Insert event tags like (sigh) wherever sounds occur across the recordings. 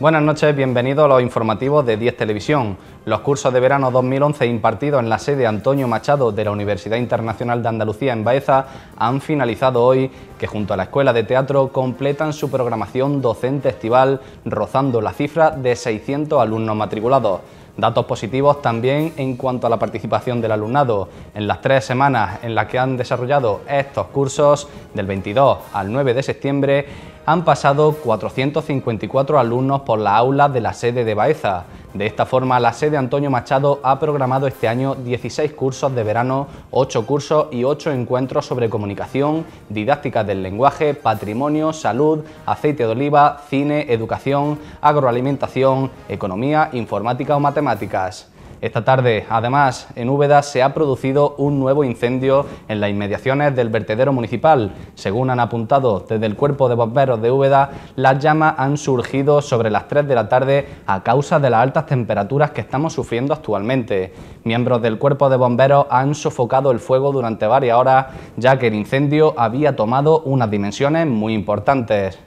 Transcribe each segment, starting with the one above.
Buenas noches, bienvenidos a los informativos de 10 Televisión. Los cursos de verano 2011 impartidos en la sede Antonio Machado de la Universidad Internacional de Andalucía en Baeza han finalizado hoy, que junto a la Escuela de Teatro completan su programación docente estival, rozando la cifra de 600 alumnos matriculados. Datos positivos también en cuanto a la participación del alumnado. En las tres semanas en las que han desarrollado estos cursos, del 22 al 9 de septiembre, han pasado 454 alumnos por las aulas de la sede de Baeza. De esta forma, la sede Antonio Machado ha programado este año 16 cursos de verano, 8 cursos y 8 encuentros sobre comunicación, didácticas del lenguaje, patrimonio, salud, aceite de oliva, cine, educación, agroalimentación, economía, informática o matemáticas. Esta tarde, además, en Úbeda se ha producido un nuevo incendio en las inmediaciones del vertedero municipal. Según han apuntado desde el Cuerpo de Bomberos de Úbeda, las llamas han surgido sobre las 3 de la tarde a causa de las altas temperaturas que estamos sufriendo actualmente. Miembros del Cuerpo de Bomberos han sofocado el fuego durante varias horas, ya que el incendio había tomado unas dimensiones muy importantes.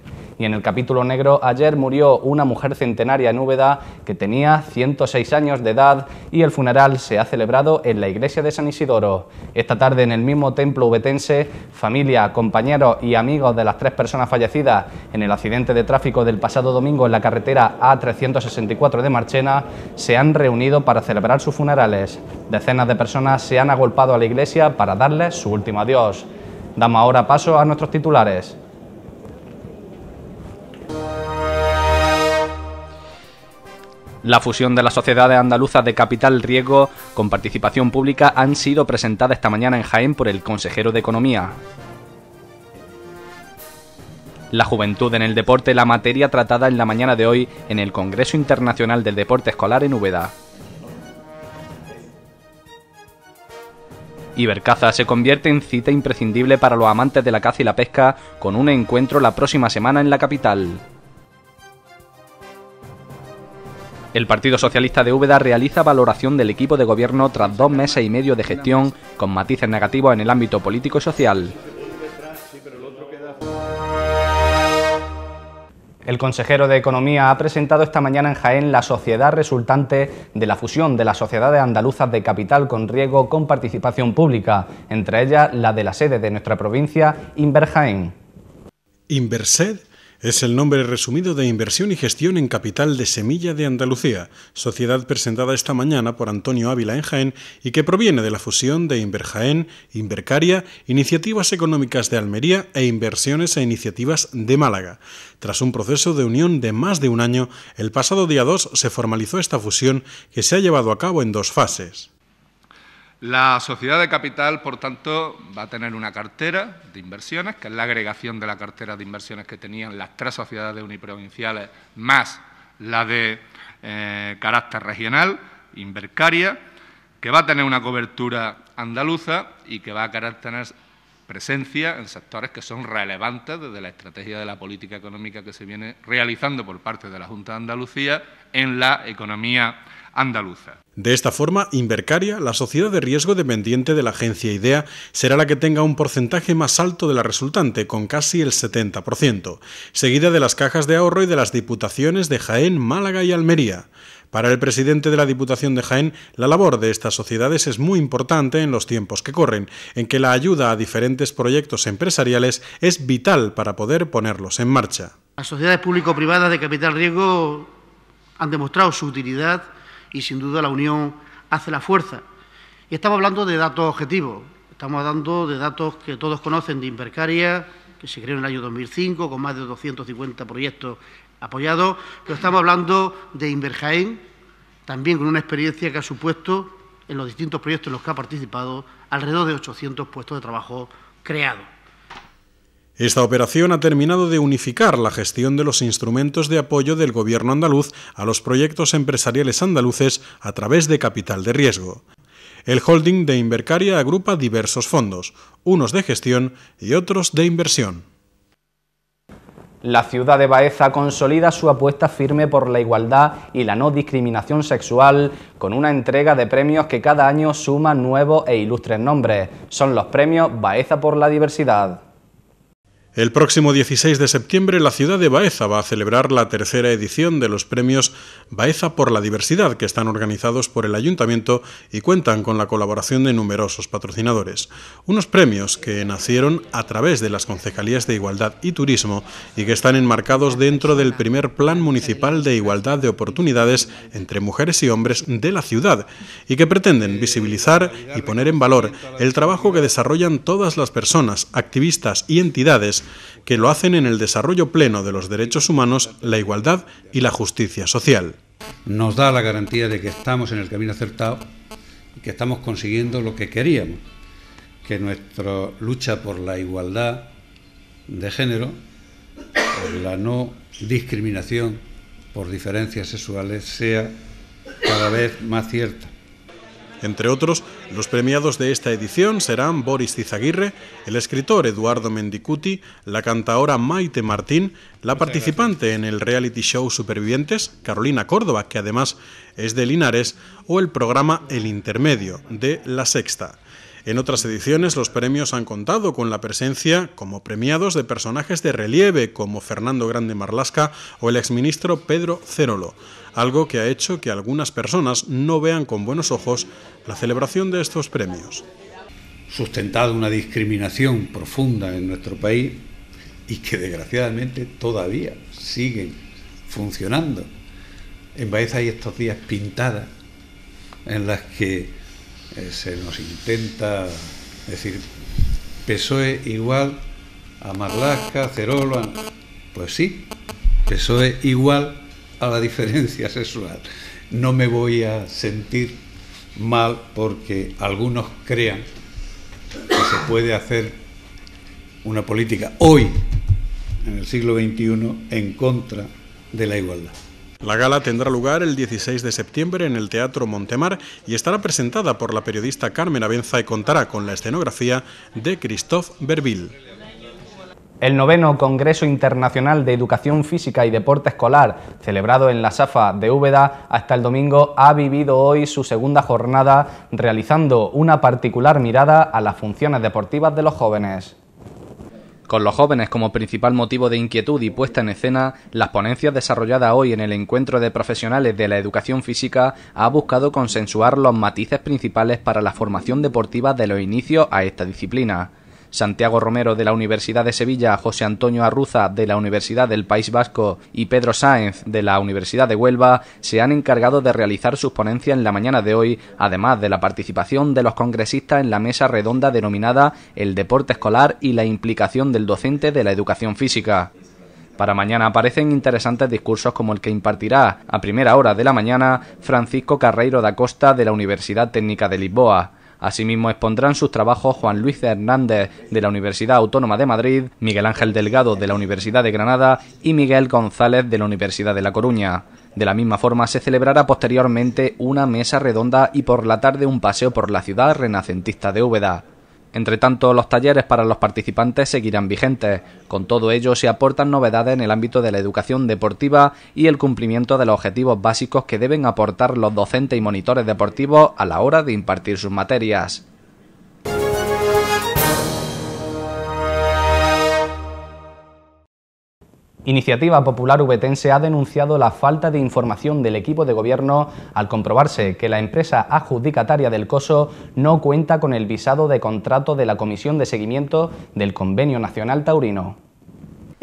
Y en el capítulo negro, ayer murió una mujer centenaria en Úbeda que tenía 106 años de edad y el funeral se ha celebrado en la iglesia de San Isidoro. Esta tarde, en el mismo templo ubetense, familia, compañeros y amigos de las tres personas fallecidas en el accidente de tráfico del pasado domingo en la carretera A364 de Marchena se han reunido para celebrar sus funerales. Decenas de personas se han agolpado a la iglesia para darles su último adiós. Damos ahora paso a nuestros titulares. La fusión de las sociedades andaluzas de capital riesgo con participación pública han sido presentadas esta mañana en Jaén por el consejero de Economía. La juventud en el deporte, la materia tratada en la mañana de hoy en el Congreso Internacional del Deporte Escolar en Úbeda. Ibercaza se convierte en cita imprescindible para los amantes de la caza y la pesca con un encuentro la próxima semana en la capital. El Partido Socialista de Úbeda realiza valoración del equipo de gobierno tras dos meses y medio de gestión, con matices negativos en el ámbito político y social. El consejero de Economía ha presentado esta mañana en Jaén la sociedad resultante de la fusión de las sociedades andaluzas de capital con riego con participación pública, entre ellas la de la sede de nuestra provincia, Inverjaén. Inversed es el nombre resumido de Inversión y Gestión en Capital de Semilla de Andalucía, sociedad presentada esta mañana por Antonio Ávila en Jaén y que proviene de la fusión de Inverjaén, Invercaria, Iniciativas Económicas de Almería e Inversiones e Iniciativas de Málaga. Tras un proceso de unión de más de un año, el pasado día 2 se formalizó esta fusión que se ha llevado a cabo en dos fases. La sociedad de capital, por tanto, va a tener una cartera de inversiones, que es la agregación de la cartera de inversiones que tenían las tres sociedades uniprovinciales, más la de eh, carácter regional, Invercaria, que va a tener una cobertura andaluza y que va a tener presencia en sectores que son relevantes desde la estrategia de la política económica que se viene realizando por parte de la Junta de Andalucía en la economía andaluza. De esta forma, Invercaria, la sociedad de riesgo dependiente de la agencia IDEA, será la que tenga un porcentaje más alto de la resultante, con casi el 70%, seguida de las cajas de ahorro y de las diputaciones de Jaén, Málaga y Almería. Para el presidente de la Diputación de Jaén, la labor de estas sociedades es muy importante en los tiempos que corren, en que la ayuda a diferentes proyectos empresariales es vital para poder ponerlos en marcha. Las sociedades público-privadas de capital riesgo han demostrado su utilidad y sin duda la unión hace la fuerza. Y estamos hablando de datos objetivos, estamos hablando de datos que todos conocen de Invercaria, que se creó en el año 2005 con más de 250 proyectos apoyado, pero estamos hablando de Inverjaén, también con una experiencia que ha supuesto en los distintos proyectos en los que ha participado alrededor de 800 puestos de trabajo creados. Esta operación ha terminado de unificar la gestión de los instrumentos de apoyo del Gobierno andaluz a los proyectos empresariales andaluces a través de capital de riesgo. El holding de Invercaria agrupa diversos fondos, unos de gestión y otros de inversión. La ciudad de Baeza consolida su apuesta firme por la igualdad y la no discriminación sexual con una entrega de premios que cada año suma nuevos e ilustres nombres. Son los premios Baeza por la Diversidad. El próximo 16 de septiembre la ciudad de Baeza va a celebrar la tercera edición de los premios Baeza por la Diversidad que están organizados por el ayuntamiento y cuentan con la colaboración de numerosos patrocinadores. Unos premios que nacieron a través de las concejalías de Igualdad y Turismo y que están enmarcados dentro del primer Plan Municipal de Igualdad de Oportunidades entre Mujeres y Hombres de la ciudad y que pretenden visibilizar y poner en valor el trabajo que desarrollan todas las personas, activistas y entidades que lo hacen en el desarrollo pleno de los derechos humanos, la igualdad y la justicia social. Nos da la garantía de que estamos en el camino acertado y que estamos consiguiendo lo que queríamos, que nuestra lucha por la igualdad de género, por la no discriminación por diferencias sexuales sea cada vez más cierta. Entre otros, los premiados de esta edición serán Boris Cizaguirre, el escritor Eduardo Mendicuti, la cantaora Maite Martín, la participante en el reality show Supervivientes, Carolina Córdoba, que además es de Linares, o el programa El Intermedio, de La Sexta. En otras ediciones los premios han contado con la presencia como premiados de personajes de relieve como Fernando Grande Marlasca o el exministro Pedro Cerolo algo que ha hecho que algunas personas no vean con buenos ojos la celebración de estos premios. Sustentado una discriminación profunda en nuestro país y que desgraciadamente todavía siguen funcionando. En Baeza hay estos días pintadas en las que eh, se nos intenta decir PSOE igual a Marlaska, Cerolo. Pues sí, PSOE igual la diferencia (laughs) sexual. No me voy a sentir mal porque algunos crean que se puede hacer una política hoy, en el siglo XXI, en contra de la igualdad. La gala tendrá lugar el 16 de septiembre en el Teatro Montemar y estará presentada por la periodista Carmen Abenza y contará con la escenografía de Christophe Berville. El noveno Congreso Internacional de Educación Física y Deporte Escolar, celebrado en la SAFA de Úbeda hasta el domingo, ha vivido hoy su segunda jornada, realizando una particular mirada a las funciones deportivas de los jóvenes. Con los jóvenes como principal motivo de inquietud y puesta en escena, las ponencias desarrolladas hoy en el encuentro de profesionales de la educación física ha buscado consensuar los matices principales para la formación deportiva de los inicios a esta disciplina. Santiago Romero de la Universidad de Sevilla, José Antonio Arruza de la Universidad del País Vasco y Pedro Sáenz de la Universidad de Huelva se han encargado de realizar sus ponencias en la mañana de hoy, además de la participación de los congresistas en la mesa redonda denominada El deporte escolar y la implicación del docente de la educación física. Para mañana aparecen interesantes discursos como el que impartirá a primera hora de la mañana Francisco Carreiro da Costa de la Universidad Técnica de Lisboa. Asimismo expondrán sus trabajos Juan Luis Hernández de la Universidad Autónoma de Madrid, Miguel Ángel Delgado de la Universidad de Granada y Miguel González de la Universidad de La Coruña. De la misma forma se celebrará posteriormente una mesa redonda y por la tarde un paseo por la ciudad renacentista de Úbeda. Entre tanto, los talleres para los participantes seguirán vigentes. Con todo ello, se aportan novedades en el ámbito de la educación deportiva y el cumplimiento de los objetivos básicos que deben aportar los docentes y monitores deportivos a la hora de impartir sus materias. Iniciativa Popular Ubetense ha denunciado la falta de información del equipo de gobierno al comprobarse que la empresa adjudicataria del COSO no cuenta con el visado de contrato de la Comisión de Seguimiento del Convenio Nacional Taurino.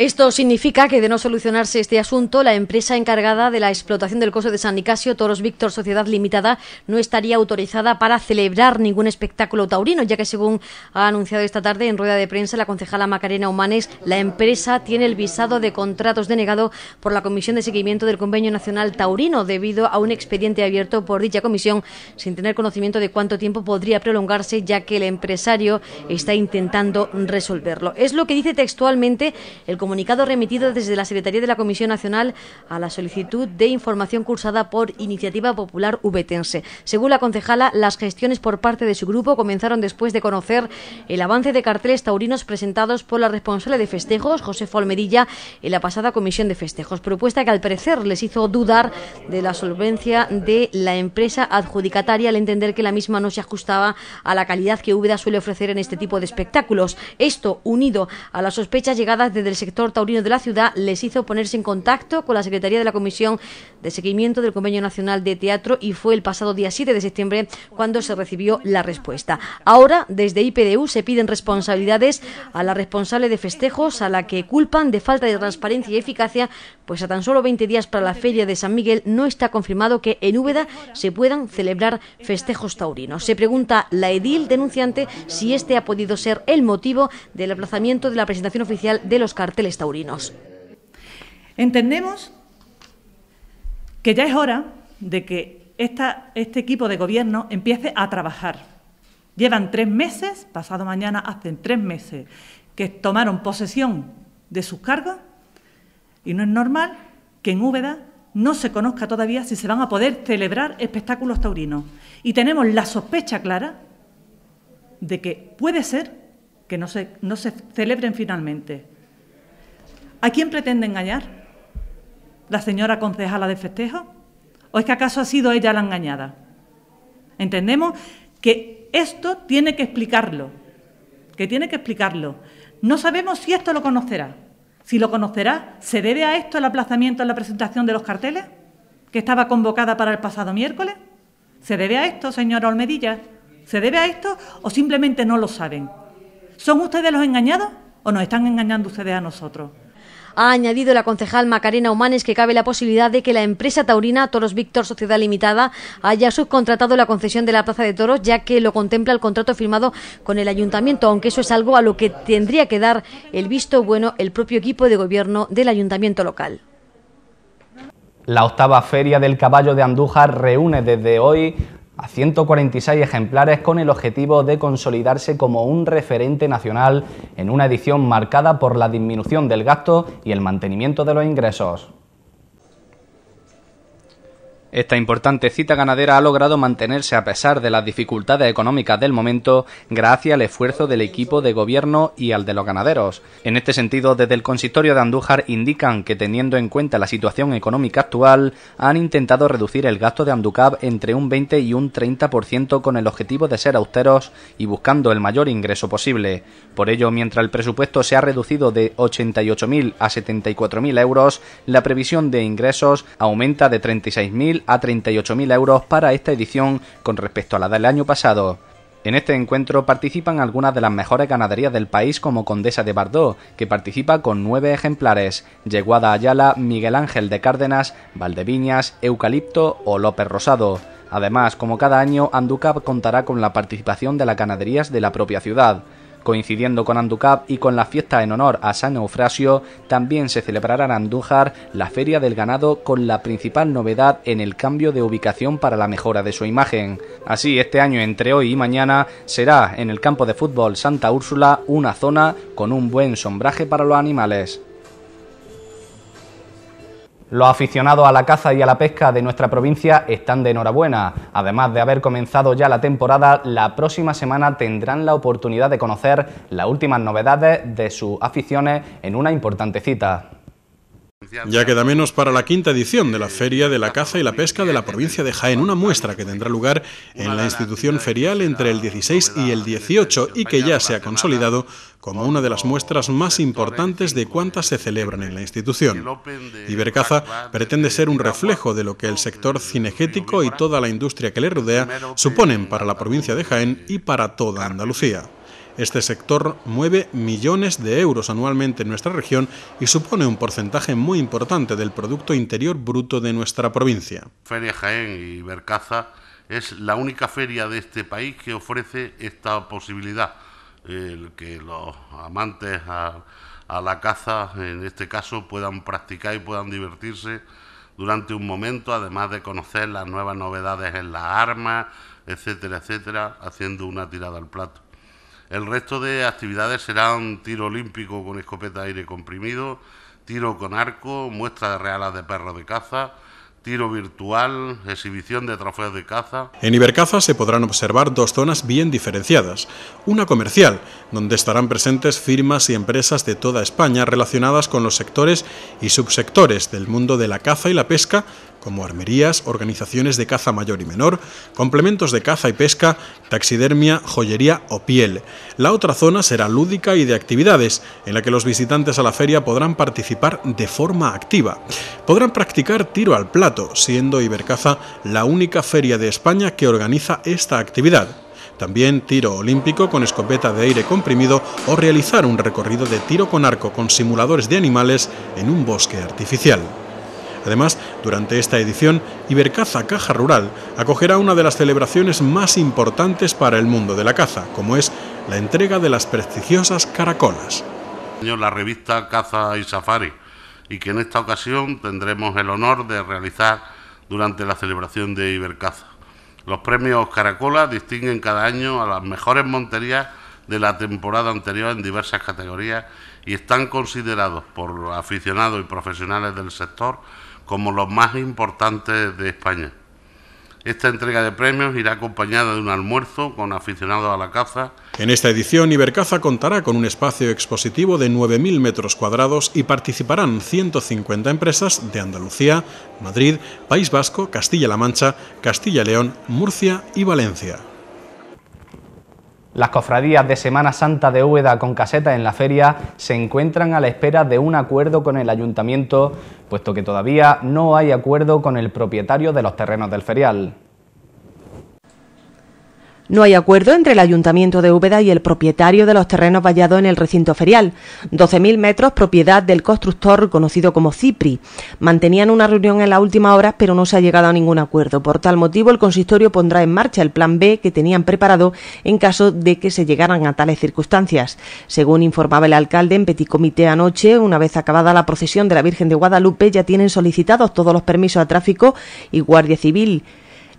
Esto significa que de no solucionarse este asunto, la empresa encargada de la explotación del coso de San Nicasio, Toros Víctor Sociedad Limitada, no estaría autorizada para celebrar ningún espectáculo taurino, ya que según ha anunciado esta tarde en rueda de prensa la concejala Macarena Humanes, la empresa tiene el visado de contratos denegado por la Comisión de Seguimiento del Convenio Nacional Taurino debido a un expediente abierto por dicha comisión sin tener conocimiento de cuánto tiempo podría prolongarse, ya que el empresario está intentando resolverlo. Es lo que dice textualmente el comunicado comunicado remitido desde la Secretaría de la Comisión Nacional a la solicitud de información cursada por Iniciativa Popular Ubetense. Según la concejala, las gestiones por parte de su grupo comenzaron después de conocer el avance de carteles taurinos presentados por la responsable de festejos, José Folmerilla, en la pasada Comisión de Festejos. Propuesta que al parecer les hizo dudar de la solvencia de la empresa adjudicataria al entender que la misma no se ajustaba a la calidad que Úbeda suele ofrecer en este tipo de espectáculos. Esto, unido a las sospechas llegadas desde el sector taurino de la ciudad les hizo ponerse en contacto con la Secretaría de la Comisión de Seguimiento del Convenio Nacional de Teatro y fue el pasado día 7 de septiembre cuando se recibió la respuesta. Ahora, desde IPDU se piden responsabilidades a la responsable de festejos, a la que culpan de falta de transparencia y eficacia, pues a tan solo 20 días para la Feria de San Miguel no está confirmado que en Úbeda se puedan celebrar festejos taurinos. Se pregunta la edil denunciante si este ha podido ser el motivo del aplazamiento de la presentación oficial de los carteles taurinos. Entendemos que ya es hora de que este equipo de gobierno empiece a trabajar. Llevan tres meses, pasado mañana hacen tres meses, que tomaron posesión de sus cargos y no es normal que en Úbeda no se conozca todavía si se van a poder celebrar espectáculos taurinos. Y tenemos la sospecha clara de que puede ser que no se celebren finalmente. ¿A quién pretende engañar? ¿La señora concejala de festejo? ¿O es que acaso ha sido ella la engañada? Entendemos que esto tiene que explicarlo, que tiene que explicarlo. No sabemos si esto lo conocerá. Si lo conocerá, ¿se debe a esto el aplazamiento en la presentación de los carteles? que estaba convocada para el pasado miércoles? ¿Se debe a esto, señora Olmedilla? ¿Se debe a esto o simplemente no lo saben? ¿Son ustedes los engañados o nos están engañando ustedes a nosotros? Ha añadido la concejal Macarena Humanes que cabe la posibilidad de que la empresa taurina Toros Víctor Sociedad Limitada haya subcontratado la concesión de la Plaza de Toros, ya que lo contempla el contrato firmado con el ayuntamiento, aunque eso es algo a lo que tendría que dar el visto bueno el propio equipo de gobierno del ayuntamiento local. La octava Feria del Caballo de Andújar reúne desde hoy a 146 ejemplares con el objetivo de consolidarse como un referente nacional en una edición marcada por la disminución del gasto y el mantenimiento de los ingresos. Esta importante cita ganadera ha logrado mantenerse a pesar de las dificultades económicas del momento gracias al esfuerzo del equipo de gobierno y al de los ganaderos. En este sentido, desde el consistorio de Andújar indican que teniendo en cuenta la situación económica actual, han intentado reducir el gasto de Anducab entre un 20 y un 30% con el objetivo de ser austeros y buscando el mayor ingreso posible. Por ello, mientras el presupuesto se ha reducido de 88.000 a 74.000 euros, la previsión de ingresos aumenta de 36.000 a 38.000 euros para esta edición con respecto a la del año pasado. En este encuentro participan algunas de las mejores ganaderías del país como Condesa de Bardó, que participa con nueve ejemplares, Yeguada Ayala, Miguel Ángel de Cárdenas, Valdeviñas, Eucalipto o López Rosado. Además, como cada año, Anducap contará con la participación de las ganaderías de la propia ciudad. Coincidiendo con Anducap y con la fiesta en honor a San Eufrasio, también se celebrará en Andújar la Feria del Ganado con la principal novedad en el cambio de ubicación para la mejora de su imagen. Así, este año entre hoy y mañana será en el campo de fútbol Santa Úrsula una zona con un buen sombraje para los animales. Los aficionados a la caza y a la pesca de nuestra provincia están de enhorabuena. Además de haber comenzado ya la temporada, la próxima semana tendrán la oportunidad de conocer las últimas novedades de sus aficiones en una importante cita ya queda menos para la quinta edición de la eh, Feria de la Caza y la Pesca de la provincia de Jaén, una muestra que tendrá lugar en la institución ferial entre el 16 y el 18 y que ya se ha consolidado como una de las muestras más importantes de cuantas se celebran en la institución. Ibercaza pretende ser un reflejo de lo que el sector cinegético y toda la industria que le rodea suponen para la provincia de Jaén y para toda Andalucía. Este sector mueve millones de euros anualmente en nuestra región y supone un porcentaje muy importante del Producto Interior Bruto de nuestra provincia. Feria Jaén y Bercaza es la única feria de este país que ofrece esta posibilidad, El que los amantes a, a la caza, en este caso, puedan practicar y puedan divertirse durante un momento, además de conocer las nuevas novedades en las armas, etcétera, etcétera, haciendo una tirada al plato. El resto de actividades serán tiro olímpico con escopeta aire comprimido, tiro con arco, muestra de realas de perro de caza, tiro virtual, exhibición de trofeos de caza. En Ibercaza se podrán observar dos zonas bien diferenciadas. Una comercial, donde estarán presentes firmas y empresas de toda España relacionadas con los sectores y subsectores del mundo de la caza y la pesca, como armerías, organizaciones de caza mayor y menor, complementos de caza y pesca, taxidermia, joyería o piel. La otra zona será lúdica y de actividades, en la que los visitantes a la feria podrán participar de forma activa. Podrán practicar tiro al plato, siendo Ibercaza la única feria de España que organiza esta actividad también tiro olímpico con escopeta de aire comprimido o realizar un recorrido de tiro con arco con simuladores de animales en un bosque artificial. Además, durante esta edición, Ibercaza Caja Rural acogerá una de las celebraciones más importantes para el mundo de la caza, como es la entrega de las prestigiosas caracolas. La revista Caza y Safari, y que en esta ocasión tendremos el honor de realizar durante la celebración de Ibercaza. Los premios Caracola distinguen cada año a las mejores monterías de la temporada anterior en diversas categorías y están considerados por aficionados y profesionales del sector como los más importantes de España. Esta entrega de premios irá acompañada de un almuerzo con aficionados a la caza. En esta edición, Ibercaza contará con un espacio expositivo de 9.000 metros cuadrados y participarán 150 empresas de Andalucía, Madrid, País Vasco, Castilla-La Mancha, Castilla-León, Murcia y Valencia. Las cofradías de Semana Santa de Úbeda con casetas en la feria se encuentran a la espera de un acuerdo con el ayuntamiento, puesto que todavía no hay acuerdo con el propietario de los terrenos del ferial. No hay acuerdo entre el Ayuntamiento de Úbeda y el propietario de los terrenos vallados en el recinto ferial, 12.000 metros propiedad del constructor conocido como Cipri. Mantenían una reunión en las últimas horas, pero no se ha llegado a ningún acuerdo. Por tal motivo, el consistorio pondrá en marcha el plan B que tenían preparado en caso de que se llegaran a tales circunstancias. Según informaba el alcalde en Petit Comité anoche, una vez acabada la procesión de la Virgen de Guadalupe, ya tienen solicitados todos los permisos a tráfico y Guardia Civil.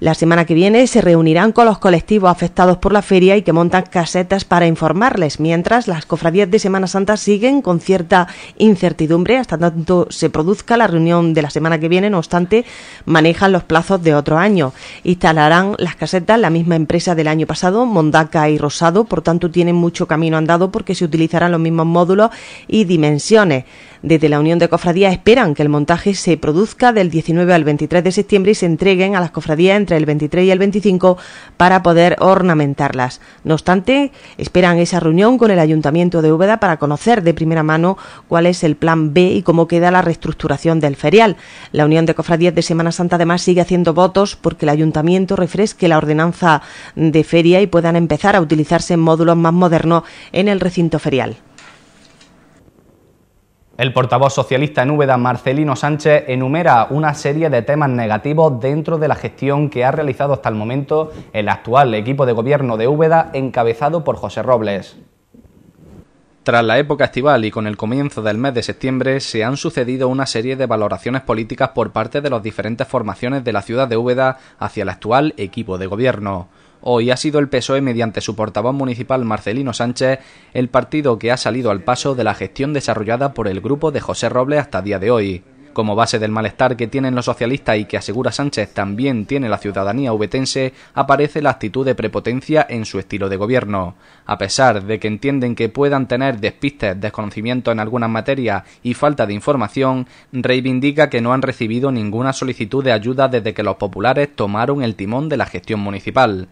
La semana que viene se reunirán con los colectivos afectados por la feria y que montan casetas para informarles, mientras las cofradías de Semana Santa siguen con cierta incertidumbre hasta tanto se produzca la reunión de la semana que viene, no obstante, manejan los plazos de otro año. Instalarán las casetas la misma empresa del año pasado, Mondaca y Rosado, por tanto tienen mucho camino andado porque se utilizarán los mismos módulos y dimensiones. Desde la Unión de Cofradías esperan que el montaje se produzca del 19 al 23 de septiembre y se entreguen a las cofradías el 23 y el 25 para poder ornamentarlas. No obstante, esperan esa reunión con el Ayuntamiento de Úbeda para conocer de primera mano cuál es el plan B y cómo queda la reestructuración del ferial. La Unión de Cofradías de Semana Santa además sigue haciendo votos porque el Ayuntamiento refresque la ordenanza de feria y puedan empezar a utilizarse en módulos más modernos en el recinto ferial. El portavoz socialista en Úbeda, Marcelino Sánchez, enumera una serie de temas negativos dentro de la gestión que ha realizado hasta el momento el actual equipo de gobierno de Úbeda, encabezado por José Robles. Tras la época estival y con el comienzo del mes de septiembre se han sucedido una serie de valoraciones políticas por parte de las diferentes formaciones de la ciudad de Úbeda hacia el actual equipo de gobierno. Hoy ha sido el PSOE mediante su portavoz municipal Marcelino Sánchez el partido que ha salido al paso de la gestión desarrollada por el grupo de José Robles hasta día de hoy. Como base del malestar que tienen los socialistas y que asegura Sánchez también tiene la ciudadanía ubetense, aparece la actitud de prepotencia en su estilo de gobierno. A pesar de que entienden que puedan tener despistes, desconocimiento en algunas materias y falta de información, reivindica que no han recibido ninguna solicitud de ayuda desde que los populares tomaron el timón de la gestión municipal.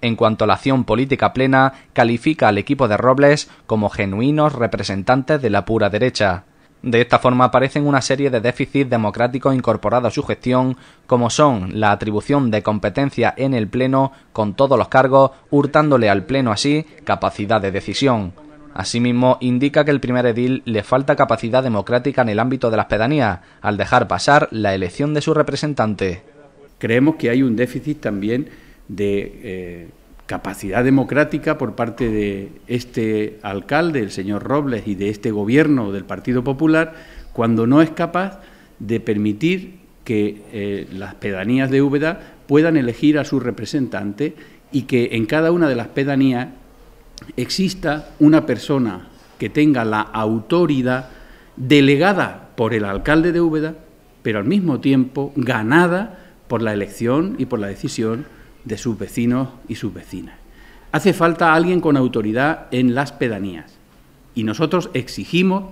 En cuanto a la acción política plena, califica al equipo de Robles como genuinos representantes de la pura derecha. De esta forma aparecen una serie de déficits democráticos incorporados a su gestión, como son la atribución de competencia en el Pleno con todos los cargos, hurtándole al Pleno así capacidad de decisión. Asimismo, indica que el primer edil le falta capacidad democrática en el ámbito de las pedanías, al dejar pasar la elección de su representante. Creemos que hay un déficit también de eh, capacidad democrática por parte de este alcalde, el señor Robles, y de este gobierno del Partido Popular, cuando no es capaz de permitir que eh, las pedanías de Úbeda puedan elegir a su representante y que en cada una de las pedanías exista una persona que tenga la autoridad delegada por el alcalde de Úbeda, pero al mismo tiempo ganada por la elección y por la decisión de sus vecinos y sus vecinas. Hace falta alguien con autoridad en las pedanías y nosotros exigimos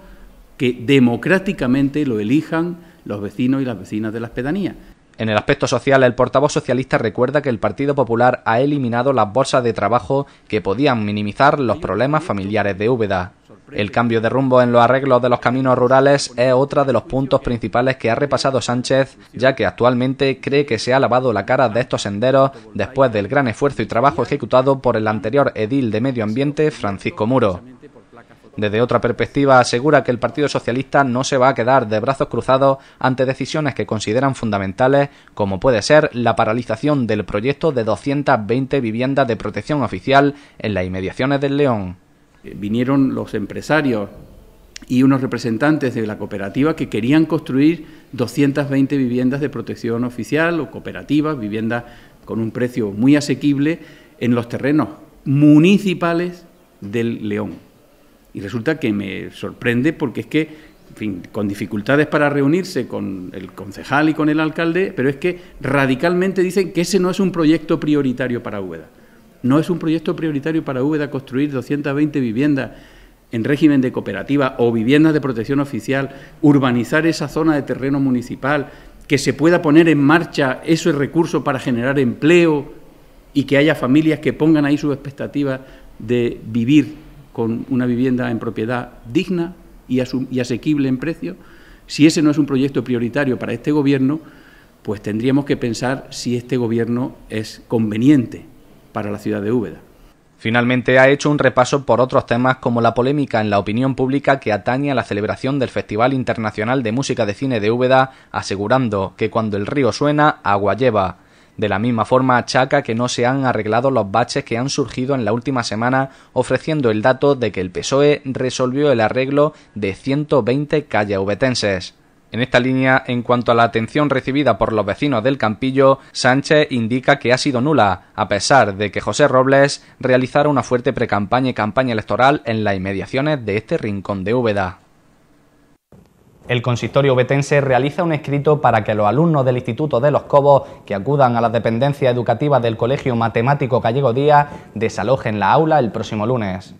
que democráticamente lo elijan los vecinos y las vecinas de las pedanías. En el aspecto social, el portavoz socialista recuerda que el Partido Popular ha eliminado las bolsas de trabajo que podían minimizar los problemas familiares de Úbeda. El cambio de rumbo en los arreglos de los caminos rurales es otro de los puntos principales que ha repasado Sánchez, ya que actualmente cree que se ha lavado la cara de estos senderos después del gran esfuerzo y trabajo ejecutado por el anterior edil de Medio Ambiente, Francisco Muro. Desde otra perspectiva, asegura que el Partido Socialista no se va a quedar de brazos cruzados ante decisiones que consideran fundamentales, como puede ser la paralización del proyecto de 220 viviendas de protección oficial en las inmediaciones del León. Eh, vinieron los empresarios y unos representantes de la cooperativa que querían construir 220 viviendas de protección oficial o cooperativas, viviendas con un precio muy asequible en los terrenos municipales del León. Y resulta que me sorprende porque es que, en fin, con dificultades para reunirse con el concejal y con el alcalde, pero es que radicalmente dicen que ese no es un proyecto prioritario para UEDA. No es un proyecto prioritario para Úbeda construir 220 viviendas en régimen de cooperativa o viviendas de protección oficial, urbanizar esa zona de terreno municipal, que se pueda poner en marcha ese recurso para generar empleo y que haya familias que pongan ahí sus expectativas de vivir con una vivienda en propiedad digna y asequible en precio. Si ese no es un proyecto prioritario para este Gobierno, pues tendríamos que pensar si este Gobierno es conveniente para la ciudad de Úbeda. Finalmente ha hecho un repaso por otros temas como la polémica en la opinión pública que atañe a la celebración del Festival Internacional de Música de Cine de Úbeda, asegurando que cuando el río suena, agua lleva. De la misma forma achaca que no se han arreglado los baches que han surgido en la última semana, ofreciendo el dato de que el PSOE resolvió el arreglo de 120 calles ubetenses. En esta línea, en cuanto a la atención recibida por los vecinos del Campillo, Sánchez indica que ha sido nula, a pesar de que José Robles realizara una fuerte precampaña y campaña electoral en las inmediaciones de este rincón de Úbeda. El consistorio betense realiza un escrito para que los alumnos del Instituto de los Cobos que acudan a la dependencia educativa del Colegio Matemático Callego Díaz desalojen la aula el próximo lunes.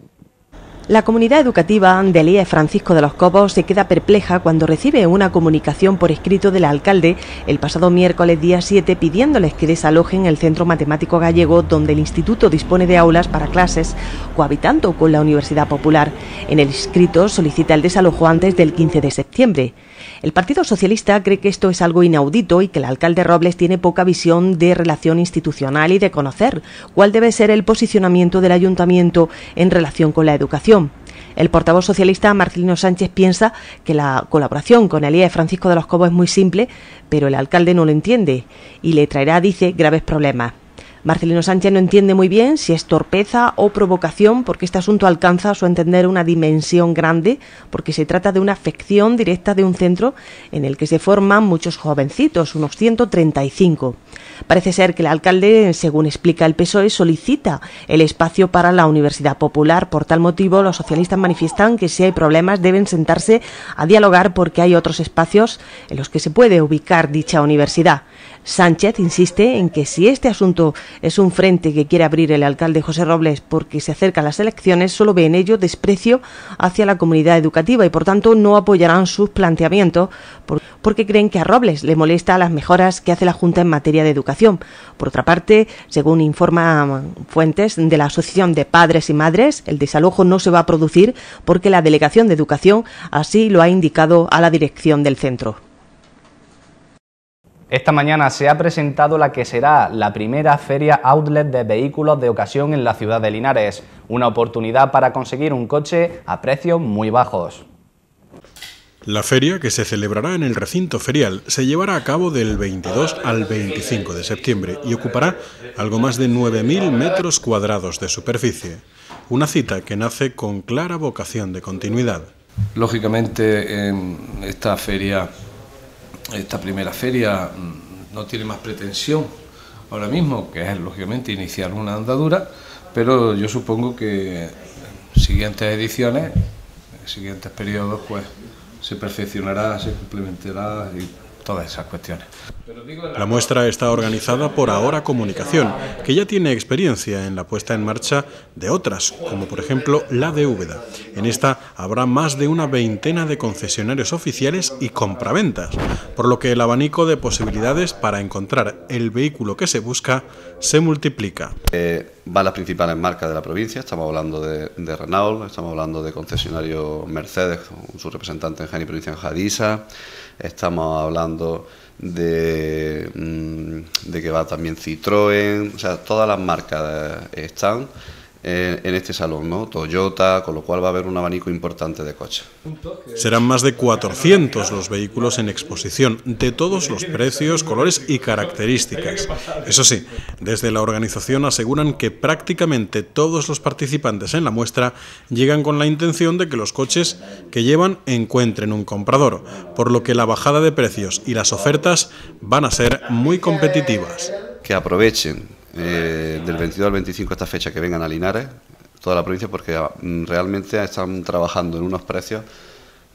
La comunidad educativa de Elías Francisco de los Cobos se queda perpleja cuando recibe una comunicación por escrito del alcalde el pasado miércoles día 7 pidiéndoles que desalojen el Centro Matemático Gallego donde el instituto dispone de aulas para clases cohabitando con la Universidad Popular. En el escrito solicita el desalojo antes del 15 de septiembre. El Partido Socialista cree que esto es algo inaudito y que el alcalde Robles tiene poca visión de relación institucional y de conocer cuál debe ser el posicionamiento del ayuntamiento en relación con la educación. El portavoz socialista Marcelino Sánchez piensa que la colaboración con Elías e Francisco de los Cobos es muy simple, pero el alcalde no lo entiende y le traerá, dice, graves problemas. Marcelino Sánchez no entiende muy bien si es torpeza o provocación, porque este asunto alcanza a su entender una dimensión grande, porque se trata de una afección directa de un centro en el que se forman muchos jovencitos, unos 135. Parece ser que el alcalde, según explica el PSOE, solicita el espacio para la Universidad Popular. Por tal motivo, los socialistas manifiestan que si hay problemas deben sentarse a dialogar porque hay otros espacios en los que se puede ubicar dicha universidad. Sánchez insiste en que si este asunto es un frente que quiere abrir el alcalde José Robles porque se acercan las elecciones, solo ve en ello desprecio hacia la comunidad educativa y por tanto no apoyarán sus planteamientos porque creen que a Robles le molesta las mejoras que hace la Junta en materia de educación. Por otra parte, según informan fuentes de la Asociación de Padres y Madres, el desalojo no se va a producir porque la Delegación de Educación así lo ha indicado a la dirección del centro. Esta mañana se ha presentado la que será la primera feria outlet de vehículos de ocasión en la ciudad de Linares, una oportunidad para conseguir un coche a precios muy bajos. La feria, que se celebrará en el recinto ferial, se llevará a cabo del 22 al 25 de septiembre y ocupará algo más de 9.000 metros cuadrados de superficie. Una cita que nace con clara vocación de continuidad. Lógicamente, en esta feria esta primera feria mm, no tiene más pretensión ahora mismo, que es lógicamente iniciar una andadura, pero yo supongo que siguientes ediciones, siguientes periodos, pues se perfeccionará, se complementará y todas esas cuestiones. La muestra está organizada por Ahora Comunicación, que ya tiene experiencia en la puesta en marcha de otras, como por ejemplo la de Úbeda. En esta habrá más de una veintena de concesionarios oficiales y compraventas, por lo que el abanico de posibilidades para encontrar el vehículo que se busca se multiplica. Eh, van las principales marcas de la provincia, estamos hablando de, Renault, estamos hablando de concesionario Mercedes, su representante en Jani Provincia en Jadisa, estamos hablando mm, de, que va también Citroën, o sea, todas las marcas eh, están eh, en este salón, ¿no? Toyota, con lo cual va a haber un abanico importante de coches. Serán más de 400 los vehículos en exposición, de todos los precios, colores y características. Eso sí, desde la organización aseguran que prácticamente todos los participantes en la muestra llegan con la intención de que los coches que llevan encuentren un comprador, por lo que la bajada de precios y las ofertas van a ser muy competitivas. Que aprovechen eh, del 22 al 25 esta fecha que vengan a Linares, toda la provincia, porque ah, mm, realmente están trabajando en unos precios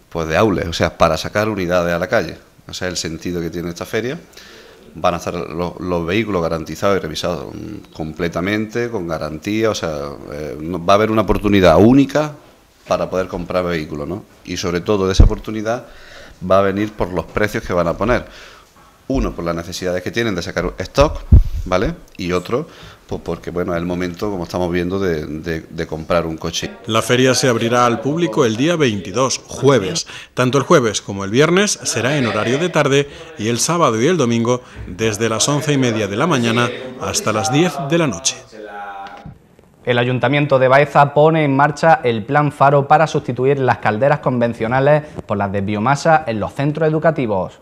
pues de aules, o sea, para sacar unidades a la calle. O sea, el sentido que tiene esta feria. Van a estar los, vehículos garantizados y revisados mm, completamente, con garantía, o sea, eh, va a haber una oportunidad única para poder comprar vehículos, ¿no? Y sobre todo de esa oportunidad va a venir por los precios que van a poner. Uno, por las necesidades que tienen de sacar stock, y otro, pues porque bueno, es el momento, como estamos viendo, de, comprar un coche. La feria se abrirá al público el día 22, jueves. Tanto el jueves como el viernes será en horario de tarde y el sábado y el domingo desde las once y media de la mañana hasta las 10 de la noche. El Ayuntamiento de Baeza pone en marcha el Plan Faro para sustituir las calderas convencionales por las de biomasa en los centros educativos.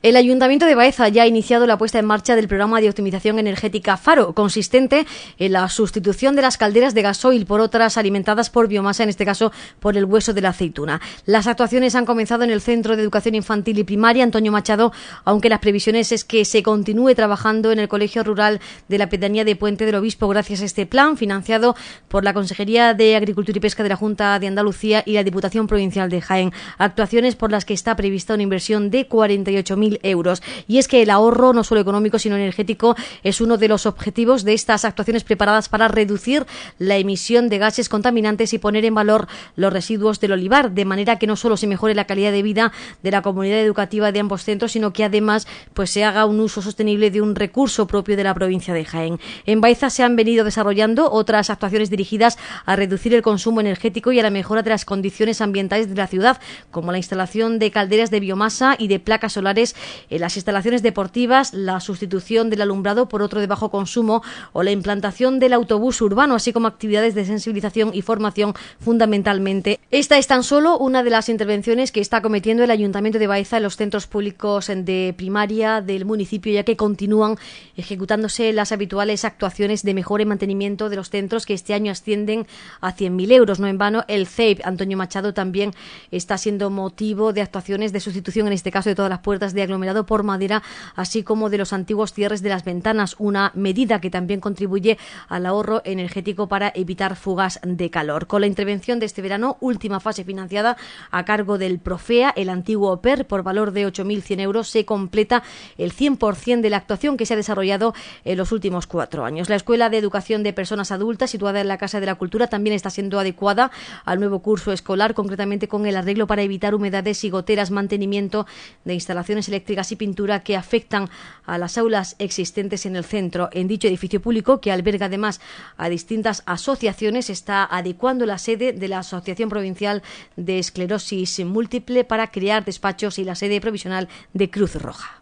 El Ayuntamiento de Baeza ya ha iniciado la puesta en marcha del programa de optimización energética FARO, consistente en la sustitución de las calderas de gasoil por otras alimentadas por biomasa, en este caso por el hueso de la aceituna. Las actuaciones han comenzado en el Centro de Educación Infantil y Primaria Antonio Machado, aunque las previsiones es que se continúe trabajando en el Colegio Rural de la Pedanía de Puente del Obispo gracias a este plan financiado por la Consejería de Agricultura y Pesca de la Junta de Andalucía y la Diputación Provincial de Jaén. Actuaciones por las que está prevista una inversión de 48.000 euros. Y es que el ahorro, no solo económico, sino energético, es uno de los objetivos de estas actuaciones preparadas para reducir la emisión de gases contaminantes y poner en valor los residuos del olivar, de manera que no solo se mejore la calidad de vida de la comunidad educativa de ambos centros, sino que además pues, se haga un uso sostenible de un recurso propio de la provincia de Jaén. En Baiza se han venido desarrollando otras actuaciones dirigidas a reducir el consumo energético y a la mejora de las condiciones ambientales de la ciudad, como la instalación de calderas de biomasa y de placas solares en las instalaciones deportivas, la sustitución del alumbrado por otro de bajo consumo o la implantación del autobús urbano, así como actividades de sensibilización y formación fundamentalmente. Esta es tan solo una de las intervenciones que está cometiendo el Ayuntamiento de Baeza en los centros públicos de primaria del municipio, ya que continúan ejecutándose las habituales actuaciones de mejora y mantenimiento de los centros que este año ascienden a 100.000 euros. No en vano, el CEIP, Antonio Machado, también está siendo motivo de actuaciones de sustitución, en este caso de todas las puertas de aglomerado por madera, así como de los antiguos cierres de las ventanas, una medida que también contribuye al ahorro energético para evitar fugas de calor. Con la intervención de este verano, última fase financiada a cargo del Profea, el antiguo OPER, por valor de 8.100 euros, se completa el 100% de la actuación que se ha desarrollado en los últimos cuatro años. La Escuela de Educación de Personas Adultas, situada en la Casa de la Cultura, también está siendo adecuada al nuevo curso escolar, concretamente con el arreglo para evitar humedades y goteras, mantenimiento de instalaciones eléctricas eléctricas y pintura que afectan a las aulas existentes en el centro. En dicho edificio público, que alberga además a distintas asociaciones, está adecuando la sede de la Asociación Provincial de Esclerosis Múltiple para crear despachos y la sede provisional de Cruz Roja.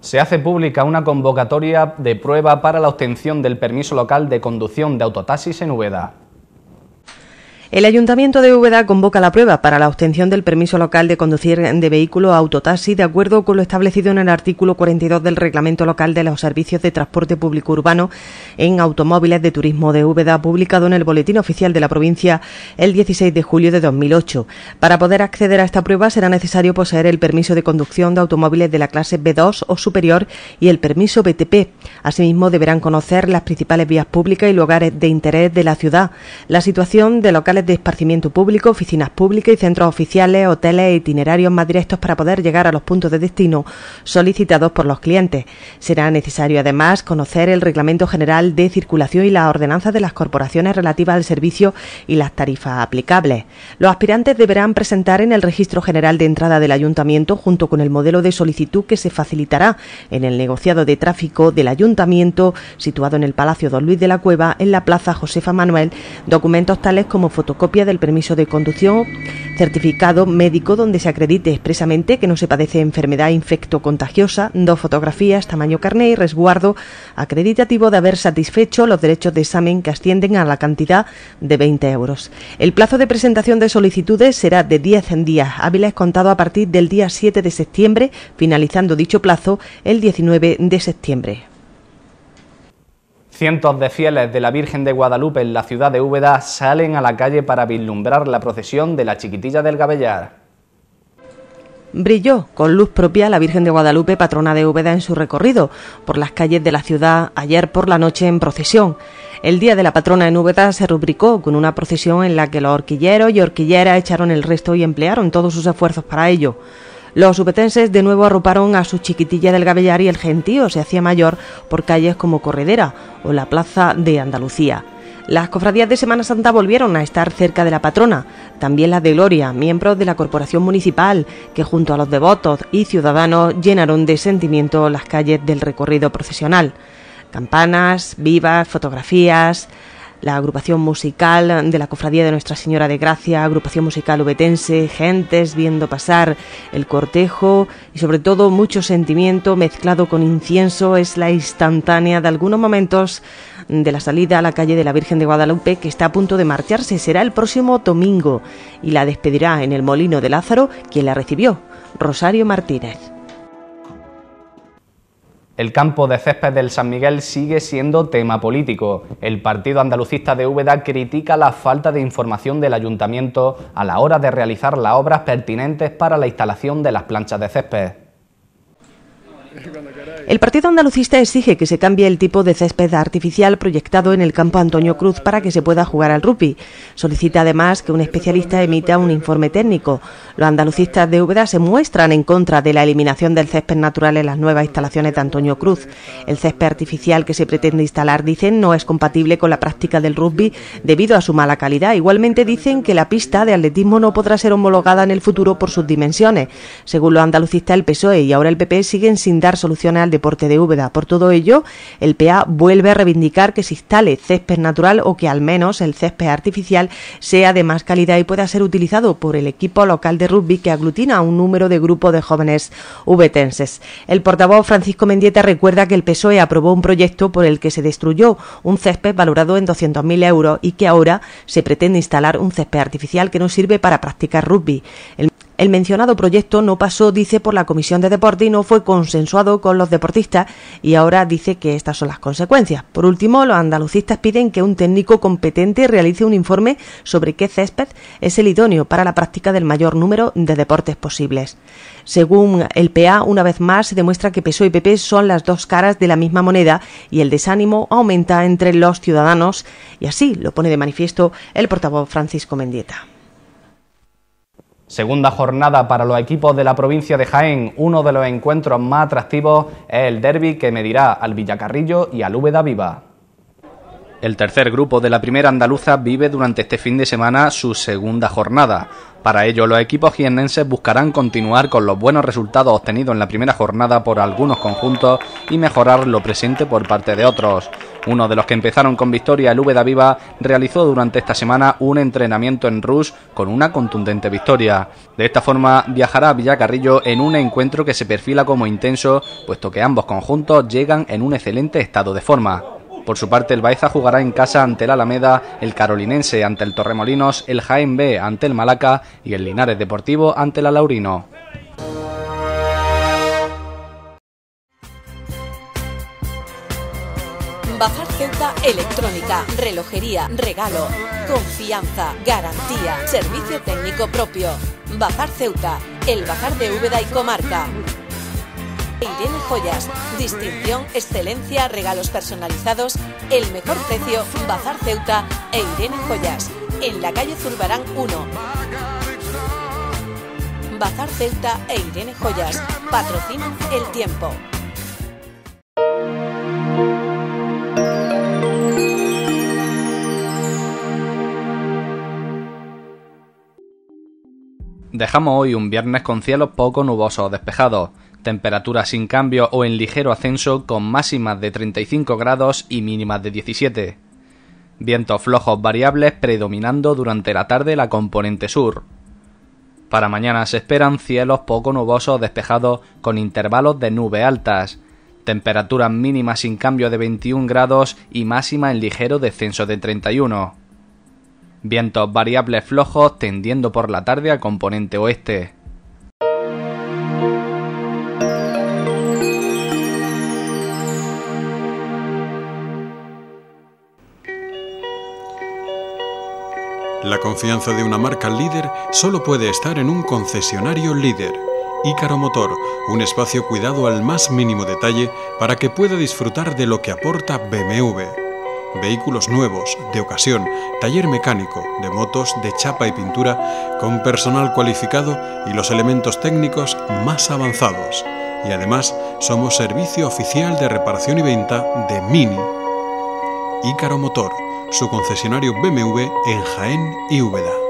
Se hace pública una convocatoria de prueba para la obtención del permiso local de conducción de autotaxis en Ubeda. El Ayuntamiento de Úbeda convoca la prueba para la obtención del permiso local de conducir de vehículo autotaxi de acuerdo con lo establecido en el artículo 42 del Reglamento Local de los Servicios de Transporte Público Urbano en Automóviles de Turismo de Úbeda, publicado en el Boletín Oficial de la provincia el 16 de julio de 2008. Para poder acceder a esta prueba será necesario poseer el permiso de conducción de automóviles de la clase B2 o superior y el permiso BTP. Asimismo, deberán conocer las principales vías públicas y lugares de interés de la ciudad, la situación de locales de esparcimiento público, oficinas públicas y centros oficiales, hoteles e itinerarios más directos para poder llegar a los puntos de destino solicitados por los clientes. Será necesario además conocer el Reglamento General de Circulación y las Ordenanza de las corporaciones relativas al servicio y las tarifas aplicables. Los aspirantes deberán presentar en el Registro General de Entrada del Ayuntamiento junto con el modelo de solicitud que se facilitará en el negociado de tráfico del Ayuntamiento situado en el Palacio Don Luis de la Cueva en la Plaza Josefa Manuel documentos tales como fotografías copia del permiso de conducción, certificado médico donde se acredite expresamente que no se padece enfermedad infectocontagiosa, dos fotografías, tamaño carné y resguardo acreditativo de haber satisfecho los derechos de examen que ascienden a la cantidad de 20 euros. El plazo de presentación de solicitudes será de 10 en días hábiles contado a partir del día 7 de septiembre, finalizando dicho plazo el 19 de septiembre. Cientos de fieles de la Virgen de Guadalupe en la ciudad de Úbeda salen a la calle para vislumbrar la procesión de la Chiquitilla del Gabellar. Brilló con luz propia la Virgen de Guadalupe, patrona de Úbeda, en su recorrido por las calles de la ciudad ayer por la noche en procesión. El Día de la Patrona en Úbeda se rubricó con una procesión en la que los horquilleros y horquilleras echaron el resto y emplearon todos sus esfuerzos para ello. Los subetenses de nuevo arroparon a su chiquitilla del Gabellar y el gentío se hacía mayor por calles como Corredera o la Plaza de Andalucía. Las cofradías de Semana Santa volvieron a estar cerca de la patrona, también las de Gloria, miembros de la corporación municipal, que junto a los devotos y ciudadanos llenaron de sentimiento las calles del recorrido procesional. Campanas, vivas, fotografías, la agrupación musical de la Cofradía de Nuestra Señora de Gracia, agrupación musical ubetense, gentes viendo pasar el cortejo y sobre todo mucho sentimiento mezclado con incienso es la instantánea de algunos momentos de la salida a la calle de la Virgen de Guadalupe que está a punto de marcharse. Será el próximo domingo y la despedirá en el Molino de Lázaro quien la recibió, Rosario Martínez. El campo de césped del San Miguel sigue siendo tema político. El Partido Andalucista de Úbeda critica la falta de información del ayuntamiento a la hora de realizar las obras pertinentes para la instalación de las planchas de césped. (laughs) El Partido Andalucista exige que se cambie el tipo de césped artificial proyectado en el campo Antonio Cruz para que se pueda jugar al rugby. Solicita además que un especialista emita un informe técnico. Los andalucistas de Úbeda se muestran en contra de la eliminación del césped natural en las nuevas instalaciones de Antonio Cruz. El césped artificial que se pretende instalar, dicen, no es compatible con la práctica del rugby debido a su mala calidad. Igualmente dicen que la pista de atletismo no podrá ser homologada en el futuro por sus dimensiones. Según los andalucistas, el PSOE y ahora el PP siguen sin dar soluciona al deporte de Úbeda. Por todo ello, el PA vuelve a reivindicar que se instale césped natural o que al menos el césped artificial sea de más calidad y pueda ser utilizado por el equipo local de rugby que aglutina a un número de grupos de jóvenes ubetenses. El portavoz Francisco Mendieta recuerda que el PSOE aprobó un proyecto por el que se destruyó un césped valorado en 200.000 euros y que ahora se pretende instalar un césped artificial que no sirve para practicar rugby. El el mencionado proyecto no pasó, dice, por la Comisión de Deporte y no fue consensuado con los deportistas y ahora dice que estas son las consecuencias. Por último, los andalucistas piden que un técnico competente realice un informe sobre qué césped es el idóneo para la práctica del mayor número de deportes posibles. Según el PA, una vez más se demuestra que PSOE y PP son las dos caras de la misma moneda y el desánimo aumenta entre los ciudadanos y así lo pone de manifiesto el portavoz Francisco Mendieta. Segunda jornada para los equipos de la provincia de Jaén. Uno de los encuentros más atractivos es el derby que medirá al Villacarrillo y al Úbeda Viva. El tercer grupo de la primera andaluza vive durante este fin de semana su segunda jornada. Para ello, los equipos jiennenses buscarán continuar con los buenos resultados obtenidos en la primera jornada por algunos conjuntos y mejorar lo presente por parte de otros. Uno de los que empezaron con victoria, el Úbeda Viva, realizó durante esta semana un entrenamiento en Rus con una contundente victoria. De esta forma viajará a Villacarrillo en un encuentro que se perfila como intenso, puesto que ambos conjuntos llegan en un excelente estado de forma. Por su parte, el Baeza jugará en casa ante el Alameda, el Carolinense ante el Torremolinos, el Jaén B ante el Malaca y el Linares Deportivo ante el la Laurino. Bazar Ceuta Electrónica, relojería, regalo, confianza, garantía, servicio técnico propio. Bajar Ceuta, el bajar de Úbeda y Comarca. Irene Joyas, distinción, excelencia, regalos personalizados, el mejor precio, Bazar Ceuta e Irene Joyas, en la calle Zurbarán 1. Bazar Ceuta e Irene Joyas ...patrocina el tiempo. Dejamos hoy un viernes con cielos poco nubosos despejados temperaturas sin cambio o en ligero ascenso con máximas de 35 grados y mínimas de 17. Vientos flojos variables predominando durante la tarde la componente sur. Para mañana se esperan cielos poco nubosos despejados con intervalos de nube altas, temperaturas mínimas sin cambio de 21 grados y máxima en ligero descenso de 31. Vientos variables flojos tendiendo por la tarde a componente oeste. La confianza de una marca líder solo puede estar en un concesionario líder. Ícaro Motor, un espacio cuidado al más mínimo detalle para que pueda disfrutar de lo que aporta BMW. Vehículos nuevos, de ocasión, taller mecánico, de motos, de chapa y pintura, con personal cualificado y los elementos técnicos más avanzados. Y además somos servicio oficial de reparación y venta de Mini. Ícaro Motor, su concesionario BMW en Jaén y Úbeda.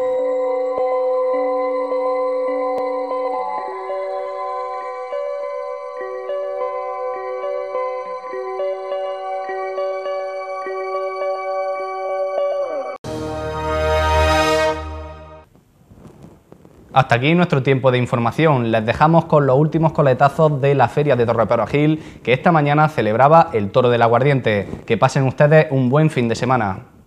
Hasta aquí nuestro tiempo de información. Les dejamos con los últimos coletazos de la Feria de Torreperogil, que esta mañana celebraba el Toro del Aguardiente. Que pasen ustedes un buen fin de semana.